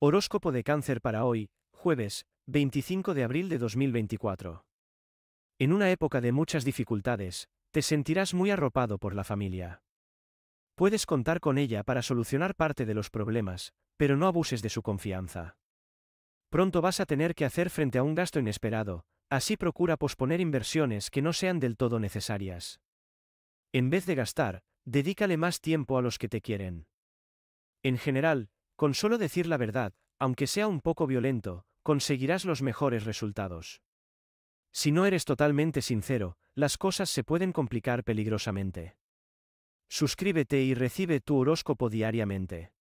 Horóscopo de cáncer para hoy, jueves, 25 de abril de 2024. En una época de muchas dificultades, te sentirás muy arropado por la familia. Puedes contar con ella para solucionar parte de los problemas, pero no abuses de su confianza. Pronto vas a tener que hacer frente a un gasto inesperado, así procura posponer inversiones que no sean del todo necesarias. En vez de gastar, dedícale más tiempo a los que te quieren. En general, con solo decir la verdad, aunque sea un poco violento, conseguirás los mejores resultados. Si no eres totalmente sincero, las cosas se pueden complicar peligrosamente. Suscríbete y recibe tu horóscopo diariamente.